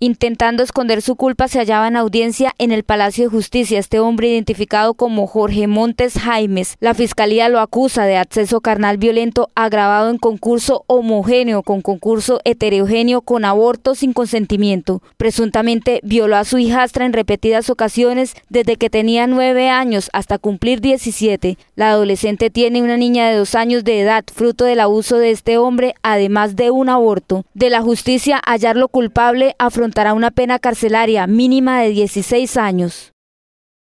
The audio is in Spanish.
Intentando esconder su culpa, se hallaba en audiencia en el Palacio de Justicia este hombre identificado como Jorge Montes Jaimes. La fiscalía lo acusa de acceso carnal violento agravado en concurso homogéneo con concurso heterogéneo con aborto sin consentimiento. Presuntamente violó a su hijastra en repetidas ocasiones desde que tenía nueve años hasta cumplir 17. La adolescente tiene una niña de dos años de edad, fruto del abuso de este hombre, además de un aborto. De la justicia hallarlo culpable afrontó contará una pena carcelaria mínima de 16 años.